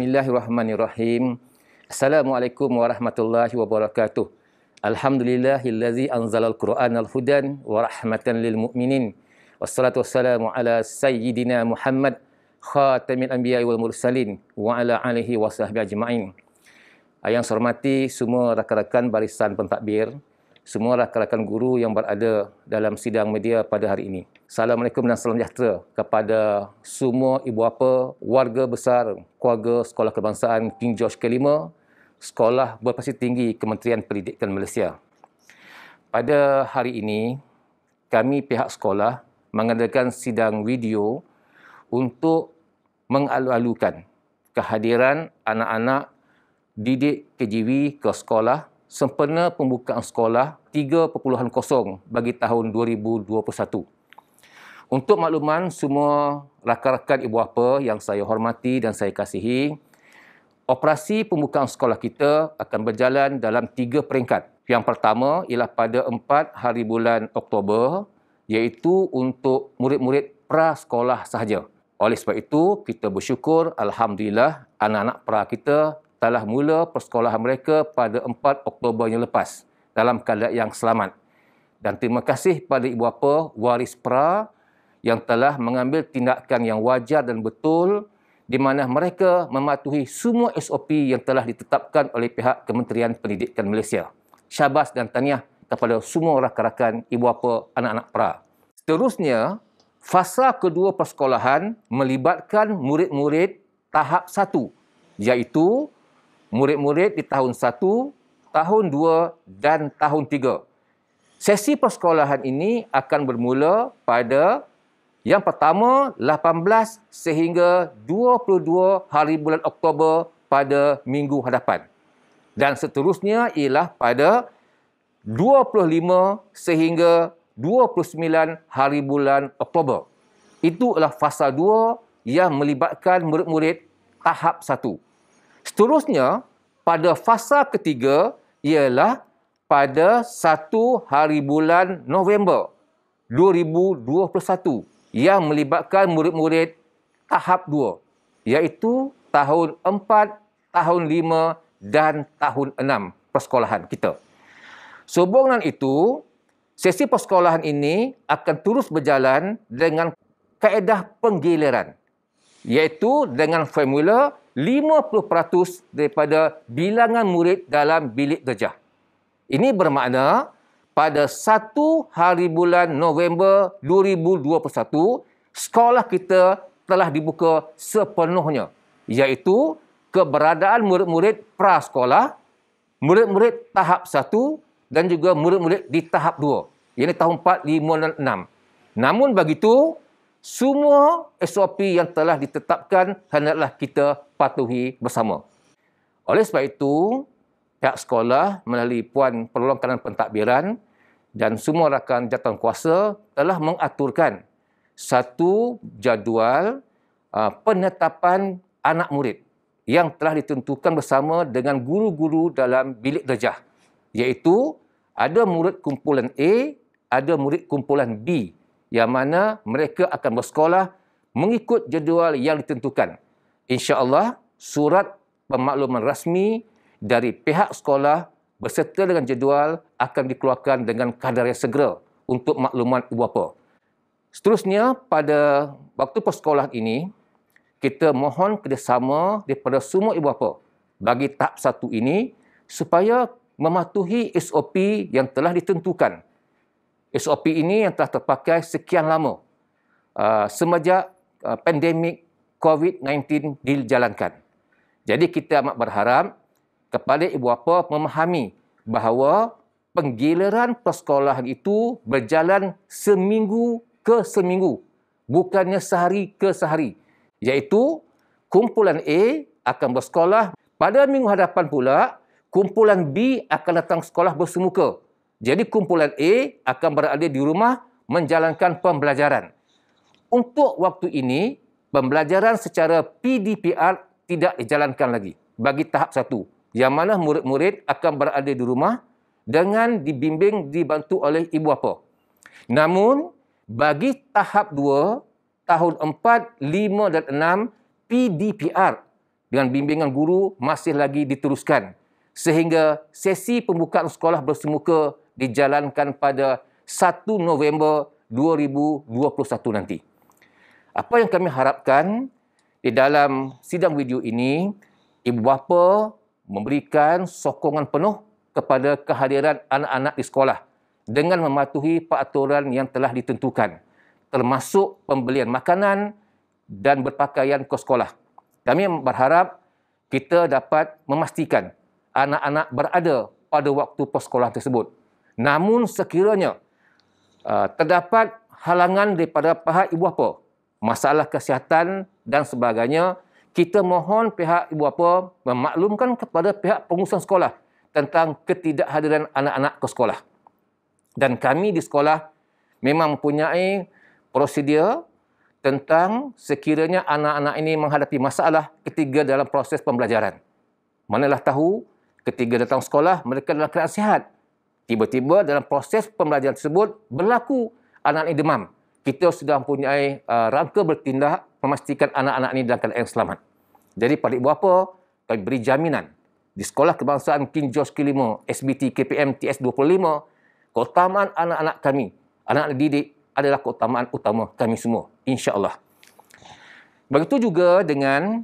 Bismillahirrahmanirrahim. Assalamualaikum warahmatullahi wabarakatuh. Alhamdulillahillazi anzalal Qur'an al-hudan wa rahmatan lil mu'minin. Wassalatu wassalamu ala sayyidina Muhammad khatamil anbiya wal mursalin wa ala alihi wa ajma'in. Yang saya hormati semua rakan-rakan barisan pentadbir semua rakan-rakan guru yang berada dalam sidang media pada hari ini. Assalamualaikum dan salam sejahtera kepada semua ibu bapa, warga besar, keluarga Sekolah Kebangsaan King George ke-5, Sekolah Berpasir Tinggi Kementerian Pendidikan Malaysia. Pada hari ini, kami pihak sekolah mengadakan sidang video untuk mengalu-alukan kehadiran anak-anak didik kejiwi ke sekolah sempena pembukaan sekolah 3.0 bagi tahun 2021. Untuk makluman semua rakan-rakan ibu bapa yang saya hormati dan saya kasihi, operasi pembukaan sekolah kita akan berjalan dalam tiga peringkat. Yang pertama ialah pada 4 hari bulan Oktober iaitu untuk murid-murid prasekolah sahaja. Oleh sebab itu, kita bersyukur Alhamdulillah anak-anak pra kita telah mula persekolahan mereka pada 4 Oktober yang lepas dalam keadaan yang selamat. Dan terima kasih pada ibu bapa waris pra yang telah mengambil tindakan yang wajar dan betul di mana mereka mematuhi semua SOP yang telah ditetapkan oleh pihak Kementerian Pendidikan Malaysia. Syabas dan taniah kepada semua rakan-rakan ibu bapa anak-anak pra. Seterusnya, fasa kedua persekolahan melibatkan murid-murid tahap satu, iaitu murid-murid di tahun 1, tahun 2 dan tahun 3. Sesi persekolahan ini akan bermula pada yang pertama 18 sehingga 22 hari bulan Oktober pada minggu hadapan. Dan seterusnya ialah pada 25 sehingga 29 hari bulan Oktober. Itu adalah fasa 2 yang melibatkan murid-murid tahap Seterusnya, pada fasa ketiga ialah pada satu hari bulan November 2021 yang melibatkan murid-murid tahap dua, iaitu tahun empat, tahun lima dan tahun enam persekolahan kita. Sehubung itu, sesi persekolahan ini akan terus berjalan dengan kaedah penggiliran iaitu dengan formula 50% daripada bilangan murid dalam bilik kerja. Ini bermakna pada satu hari bulan November 2021, sekolah kita telah dibuka sepenuhnya iaitu keberadaan murid-murid prasekolah, murid-murid tahap 1 dan juga murid-murid di tahap 2. Ini tahun 4, 5 dan 6. Namun begitu, semua SOP yang telah ditetapkan hendaklah kita patuhi bersama. Oleh sebab itu, pihak sekolah melalui Puan Perlongkanan Pentadbiran dan semua rakan jatuh kuasa telah mengaturkan satu jadual uh, penetapan anak murid yang telah ditentukan bersama dengan guru-guru dalam bilik derajah iaitu ada murid kumpulan A, ada murid kumpulan B yang mana mereka akan bersekolah mengikut jadual yang ditentukan. Insya Allah surat pemakluman rasmi dari pihak sekolah berserta dengan jadual akan dikeluarkan dengan kadar yang segera untuk makluman ibu bapa. Seterusnya, pada waktu persekolahan ini, kita mohon kerjasama daripada semua ibu bapa bagi tahap satu ini supaya mematuhi SOP yang telah ditentukan SOP ini yang telah terpakai sekian lama uh, semenjak uh, pandemik COVID-19 dijalankan. Jadi kita amat berharap kepada ibu bapa memahami bahawa penggiliran persekolahan itu berjalan seminggu ke seminggu, bukannya sehari ke sehari. Iaitu kumpulan A akan bersekolah pada minggu hadapan pula, kumpulan B akan datang sekolah bersemuka. Jadi kumpulan A akan berada di rumah menjalankan pembelajaran. Untuk waktu ini, pembelajaran secara PDPR tidak dijalankan lagi bagi tahap satu yang mana murid-murid akan berada di rumah dengan dibimbing dibantu oleh ibu bapa. Namun, bagi tahap dua tahun empat lima dan enam PDPR dengan bimbingan guru masih lagi diteruskan sehingga sesi pembukaan sekolah bersemuka dijalankan pada 1 November 2021 nanti. Apa yang kami harapkan di dalam sidang video ini, ibu bapa memberikan sokongan penuh kepada kehadiran anak-anak di sekolah dengan mematuhi peraturan yang telah ditentukan termasuk pembelian makanan dan berpakaian ke sekolah. Kami berharap kita dapat memastikan anak-anak berada pada waktu persekolahan tersebut. Namun sekiranya uh, terdapat halangan daripada pihak ibu bapa, masalah kesihatan dan sebagainya, kita mohon pihak ibu bapa memaklumkan kepada pihak pengurusan sekolah tentang ketidakhadiran anak-anak ke sekolah. Dan kami di sekolah memang mempunyai prosedur tentang sekiranya anak-anak ini menghadapi masalah ketiga dalam proses pembelajaran. Manalah tahu ketiga datang sekolah mereka dalam keadaan sihat. Tiba-tiba dalam proses pembelajaran tersebut, berlaku anak anak demam. Kita sudah mempunyai uh, rangka bertindak memastikan anak-anak ini dalam keadaan selamat. Jadi pada ibu apa, kami beri jaminan. Di Sekolah Kebangsaan King George Kelima, SBT KPM TS25, keutamaan anak-anak kami, anak-anak didik adalah keutamaan utama kami semua. InsyaAllah. Begitu juga dengan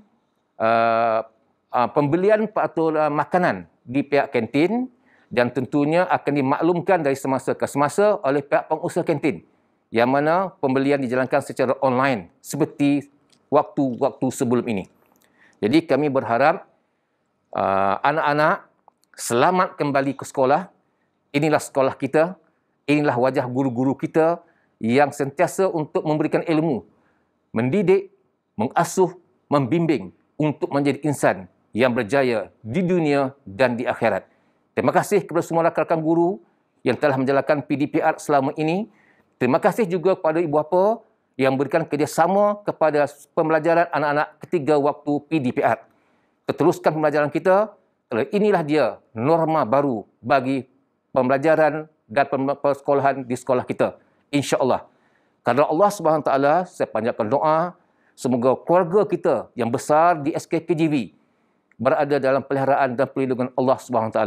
uh, uh, pembelian atau makanan di pihak kantin dan tentunya akan dimaklumkan dari semasa ke semasa oleh pihak pengusaha kantin yang mana pembelian dijalankan secara online seperti waktu-waktu sebelum ini. Jadi kami berharap uh, anak-anak selamat kembali ke sekolah. Inilah sekolah kita, inilah wajah guru-guru kita yang sentiasa untuk memberikan ilmu, mendidik, mengasuh, membimbing untuk menjadi insan yang berjaya di dunia dan di akhirat. Terima kasih kepada semua rakan-rakan guru yang telah menjalankan PDPR selama ini. Terima kasih juga kepada ibu bapa yang memberikan kerjasama kepada pembelajaran anak-anak ketiga waktu PDPR. Keteruskan pembelajaran kita, inilah dia norma baru bagi pembelajaran dan persekolahan di sekolah kita. InsyaAllah. Kerana Allah SWT, saya panjatkan doa, semoga keluarga kita yang besar di SKPJV berada dalam peliharaan dan perlindungan Allah Swt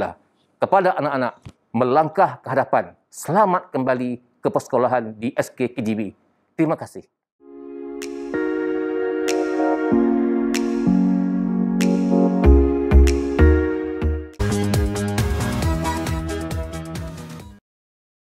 kepada anak-anak melangkah ke hadapan selamat kembali ke persekolahan di SK KGB. Terima kasih.